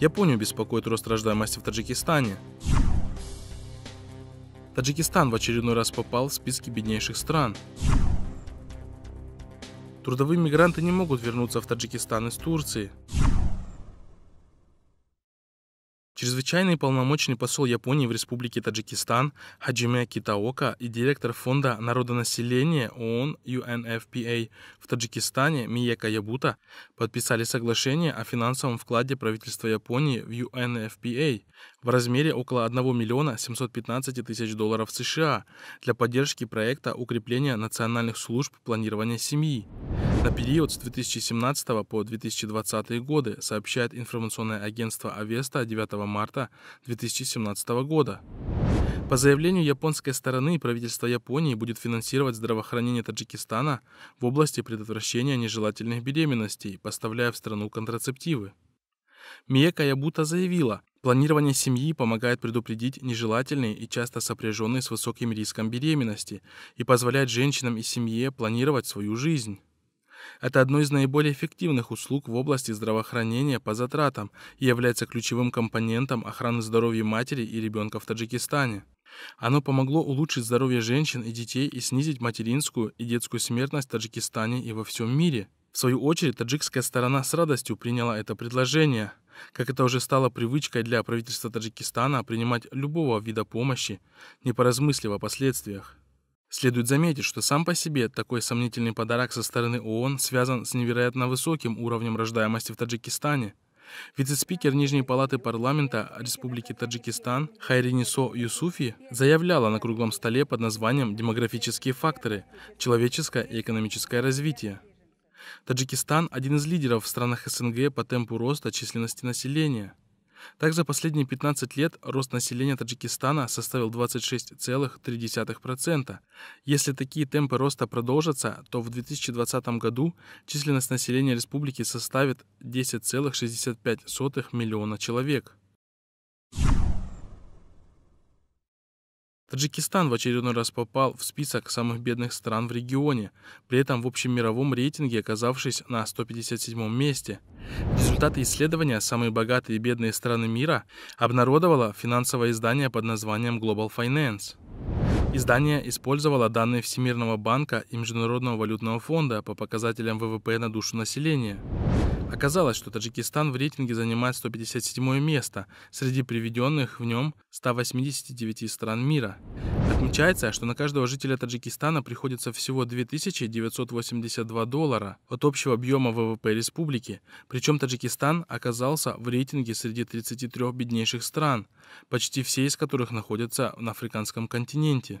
Японию беспокоит рост рождаемости в Таджикистане. Таджикистан в очередной раз попал в списки беднейших стран. Трудовые мигранты не могут вернуться в Таджикистан из Турции. Чрезвычайный полномочный посол Японии в Республике Таджикистан Хаджиме Китаока и директор Фонда народонаселения ООН UNFPA в Таджикистане Миека Ябута подписали соглашение о финансовом вкладе правительства Японии в UNFPA в размере около 1 миллиона 715 тысяч долларов США для поддержки проекта укрепления национальных служб планирования семьи. На период с 2017 по 2020 годы, сообщает информационное агентство Авеста 9 марта 2017 года. По заявлению японской стороны, правительство Японии будет финансировать здравоохранение Таджикистана в области предотвращения нежелательных беременностей, поставляя в страну контрацептивы. Мия Каябута заявила, Планирование семьи помогает предупредить нежелательные и часто сопряженные с высоким риском беременности и позволяет женщинам и семье планировать свою жизнь. Это одно из наиболее эффективных услуг в области здравоохранения по затратам и является ключевым компонентом охраны здоровья матери и ребенка в Таджикистане. Оно помогло улучшить здоровье женщин и детей и снизить материнскую и детскую смертность в Таджикистане и во всем мире. В свою очередь, таджикская сторона с радостью приняла это предложение, как это уже стало привычкой для правительства Таджикистана принимать любого вида помощи, не поразмыслив о последствиях. Следует заметить, что сам по себе такой сомнительный подарок со стороны ООН связан с невероятно высоким уровнем рождаемости в Таджикистане. Вице-спикер Нижней палаты парламента Республики Таджикистан Хайринисо Юсуфи заявляла на круглом столе под названием «Демографические факторы. Человеческое и экономическое развитие», Таджикистан – один из лидеров в странах СНГ по темпу роста численности населения. Так, за последние 15 лет рост населения Таджикистана составил 26,3%. Если такие темпы роста продолжатся, то в 2020 году численность населения республики составит 10,65 миллиона человек. Таджикистан в очередной раз попал в список самых бедных стран в регионе, при этом в общем мировом рейтинге оказавшись на 157 месте. Результаты исследования «Самые богатые и бедные страны мира» обнародовало финансовое издание под названием Global Finance. Издание использовало данные Всемирного банка и Международного валютного фонда по показателям ВВП на душу населения. Оказалось, что Таджикистан в рейтинге занимает 157 место среди приведенных в нем 189 стран мира. Отмечается, что на каждого жителя Таджикистана приходится всего 2982 доллара от общего объема ВВП республики, причем Таджикистан оказался в рейтинге среди 33 беднейших стран, почти все из которых находятся на африканском континенте.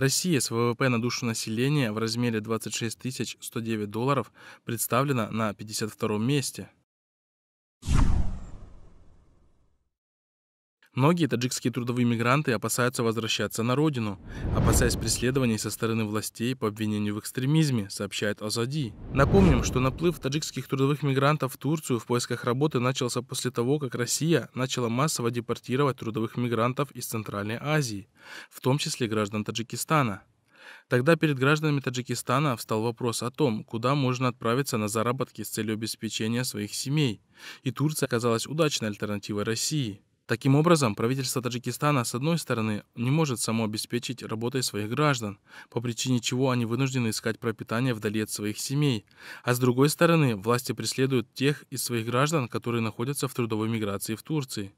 Россия с ВВП на душу населения в размере 26 109 долларов представлена на 52 месте. Многие таджикские трудовые мигранты опасаются возвращаться на родину, опасаясь преследований со стороны властей по обвинению в экстремизме, сообщает Азади. Напомним, что наплыв таджикских трудовых мигрантов в Турцию в поисках работы начался после того, как Россия начала массово депортировать трудовых мигрантов из Центральной Азии, в том числе граждан Таджикистана. Тогда перед гражданами Таджикистана встал вопрос о том, куда можно отправиться на заработки с целью обеспечения своих семей, и Турция оказалась удачной альтернативой России – Таким образом, правительство Таджикистана, с одной стороны, не может само обеспечить работой своих граждан, по причине чего они вынуждены искать пропитание вдали от своих семей, а с другой стороны, власти преследуют тех из своих граждан, которые находятся в трудовой миграции в Турции.